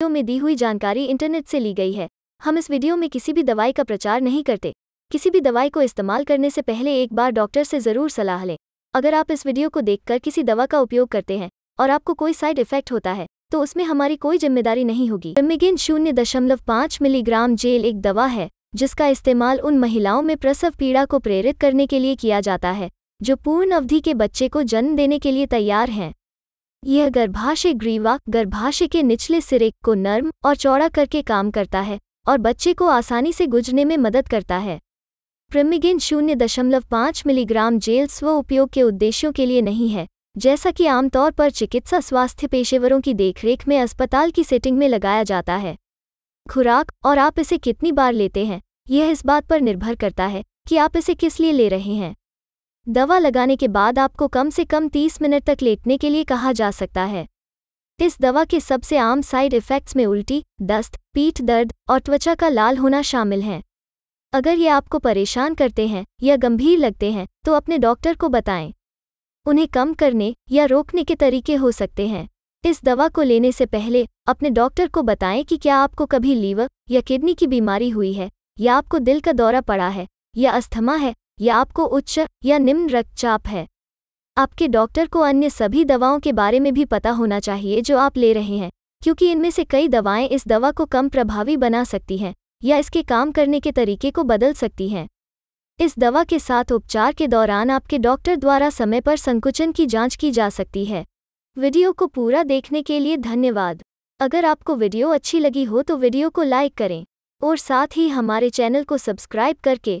video में दी हुई जानकारी इंटरनेट से ली गई है हम इस वीडियो में किसी भी दवाई का प्रचार नहीं करते किसी भी दवाई को इस्तेमाल करने से पहले एक बार डॉक्टर से ज़रूर सलाह लें अगर आप इस वीडियो को देखकर किसी दवा का उपयोग करते हैं और आपको कोई साइड इफेक्ट होता है तो उसमें हमारी कोई जिम्मेदारी नहीं होगी रेमिगिन शून्य दशमलव पाँच मिलीग्राम जेल एक दवा है जिसका इस्तेमाल उन महिलाओं में प्रसव पीड़ा को प्रेरित करने के लिए किया जाता है जो पूर्ण अवधि के बच्चे को जन्म देने के लिए तैयार हैं यह गर्भाशय ग्रीवा गर्भाशय के निचले सिरे को नर्म और चौड़ा करके काम करता है और बच्चे को आसानी से गुजरने में मदद करता है प्रिमिगिन शून्य दशमलव पाँच मिलीग्राम जेल स्व उपयोग के उद्देश्यों के लिए नहीं है जैसा कि आमतौर पर चिकित्सा स्वास्थ्य पेशेवरों की देखरेख में अस्पताल की सेटिंग में लगाया जाता है खुराक और आप इसे कितनी बार लेते हैं यह इस बात पर निर्भर करता है कि आप इसे किस लिए ले रहे हैं दवा लगाने के बाद आपको कम से कम 30 मिनट तक लेटने के लिए कहा जा सकता है इस दवा के सबसे आम साइड इफ़ेक्ट्स में उल्टी दस्त पीठ दर्द और त्वचा का लाल होना शामिल हैं अगर ये आपको परेशान करते हैं या गंभीर लगते हैं तो अपने डॉक्टर को बताएं उन्हें कम करने या रोकने के तरीके हो सकते हैं इस दवा को लेने से पहले अपने डॉक्टर को बताएं कि क्या आपको कभी लीवर या किडनी की बीमारी हुई है या आपको दिल का दौरा पड़ा है या अस्थमा है या आपको उच्च या निम्न रक्तचाप है आपके डॉक्टर को अन्य सभी दवाओं के बारे में भी पता होना चाहिए जो आप ले रहे हैं क्योंकि इनमें से कई दवाएं इस दवा को कम प्रभावी बना सकती हैं या इसके काम करने के तरीके को बदल सकती हैं इस दवा के साथ उपचार के दौरान आपके डॉक्टर द्वारा समय पर संकुचन की जांच की जा सकती है वीडियो को पूरा देखने के लिए धन्यवाद अगर आपको वीडियो अच्छी लगी हो तो वीडियो को लाइक करें और साथ ही हमारे चैनल को सब्सक्राइब करके